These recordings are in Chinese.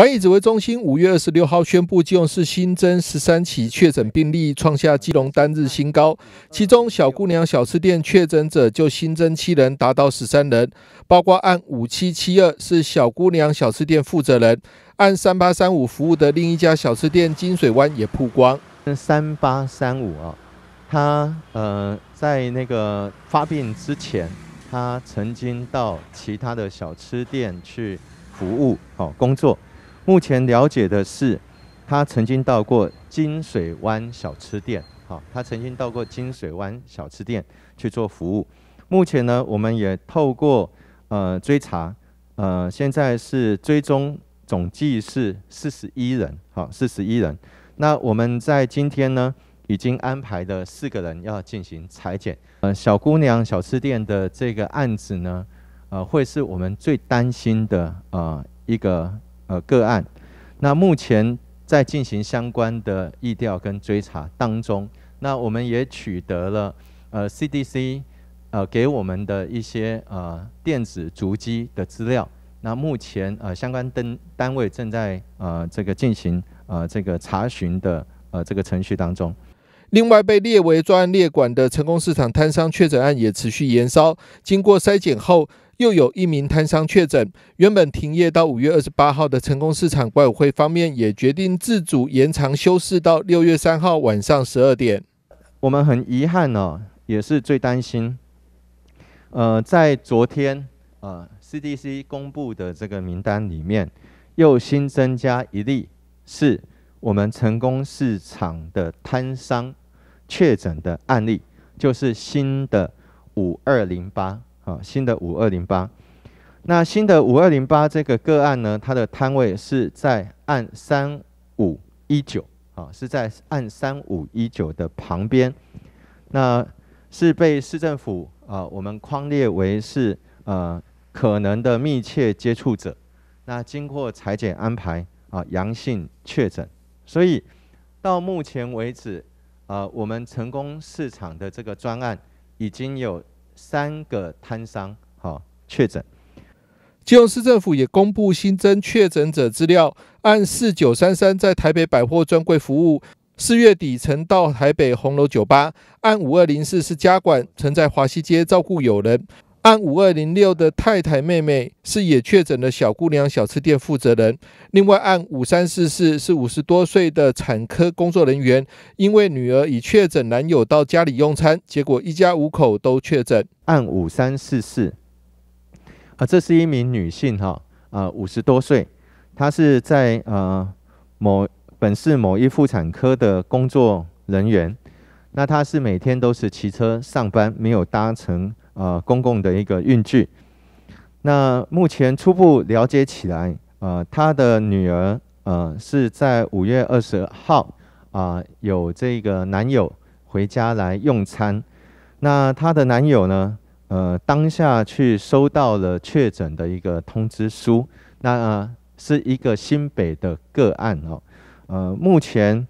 防疫指挥中心五月二十六号宣布，基隆市新增十三起确诊病例，创下基隆单日新高。其中，小姑娘小吃店确诊者就新增七人，达到十三人，包括按五七七二是小姑娘小吃店负责人，按三八三五服务的另一家小吃店金水湾也曝光。三八三五啊，他呃在那个发病之前，他曾经到其他的小吃店去服务，好工作。目前了解的是，他曾经到过金水湾小吃店。好，他曾经到过金水湾小吃店去做服务。目前呢，我们也透过呃追查，呃，现在是追踪总计是四十一人。好，四十一人。那我们在今天呢，已经安排的四个人要进行裁剪。呃，小姑娘小吃店的这个案子呢，呃，会是我们最担心的呃一个。呃，个案，那目前在进行相关的意调跟追查当中，那我们也取得了呃 CDC 呃给我们的一些呃电子足迹的资料，那目前呃相关单单位正在呃这个进行呃这个查询的呃这个程序当中。另外，被列为专案列管的成功市场摊商确诊案也持续延烧，经过筛检后。又有一名摊商确诊，原本停业到五月二十八号的成功市场管委会方面也决定自主延长休市到六月三号晚上十二点。我们很遗憾呢，也是最担心。呃，在昨天呃 CDC 公布的这个名单里面，又新增加一例是我们成功市场的摊商确诊的案例，就是新的五二零八。啊，新的五二零八，那新的五二零八这个个案呢，它的摊位是在案三五一九，啊，是在案三五一九的旁边，那是被市政府啊，我们框列为是呃可能的密切接触者，那经过裁剪安排啊，阳性确诊，所以到目前为止，呃，我们成功市场的这个专案已经有。三个摊商，好确诊。基隆市政府也公布新增确诊者资料，按四九三三在台北百货专柜服务，四月底曾到台北红楼酒吧，按五二零四是家馆，曾在华西街照顾友人。按五二零六的太太妹妹是也确诊的小姑娘，小吃店负责人。另外，按五三四四是五十多岁的产科工作人员，因为女儿已确诊，男友到家里用餐，结果一家五口都确诊。按五三四四，啊，这是一名女性哈，啊，五十多岁，她是在呃某本市某一妇产科的工作人员。那她是每天都是骑车上班，没有搭乘。呃公共的一个运具。那目前初步了解起来，呃，他的女儿，呃，是在五月二十号，啊，有这个男友回家来用餐。那她的男友呢，呃，当下去收到了确诊的一个通知书。那是一个新北的个案哦。呃，目前，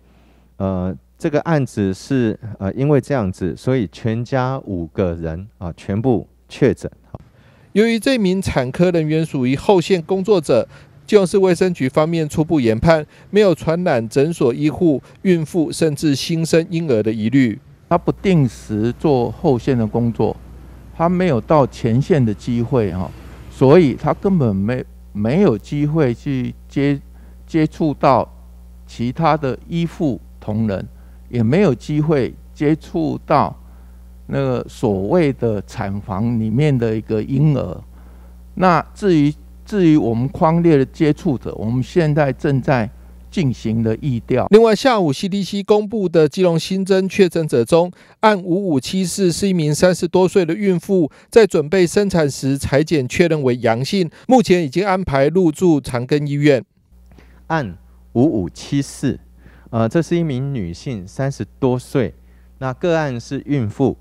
呃。这个案子是呃，因为这样子，所以全家五个人啊，全部确诊。由于这名产科人员属于后线工作者，基隆市卫生局方面初步研判，没有传染诊所医护、孕妇甚至新生婴儿的疑虑。他不定时做后线的工作，他没有到前线的机会哈，所以他根本没没有机会去接接触到其他的医护同仁。也没有机会接触到那个所谓的产房里面的一个婴儿。那至于至于我们框列的接触者，我们现在正在进行的疫调。另外，下午 CDC 公布的基隆新增确诊者中，按五五七四是一名三十多岁的孕妇，在准备生产时裁剪确认为阳性，目前已经安排入住长庚医院。按五五七四。呃，这是一名女性，三十多岁，那个案是孕妇。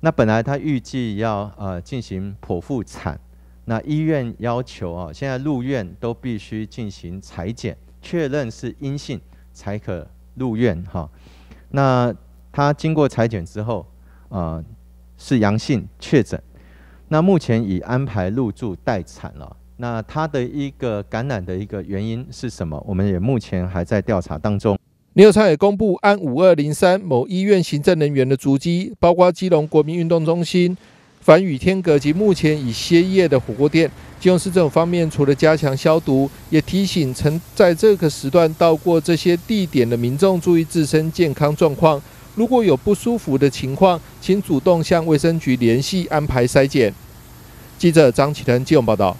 那本来她预计要呃进行剖腹产，那医院要求啊，现在入院都必须进行裁剪，确认是阴性才可入院哈。那她经过裁剪之后，啊是阳性确诊。那目前已安排入住待产了。那她的一个感染的一个原因是什么？我们也目前还在调查当中。苗昌也公布，按五二零三某医院行政人员的足迹，包括基隆国民运动中心、凡宇天阁及目前已歇业的火锅店。基隆市政府方面，除了加强消毒，也提醒曾在这个时段到过这些地点的民众，注意自身健康状况。如果有不舒服的情况，请主动向卫生局联系，安排筛检。记者张启腾、基隆报道。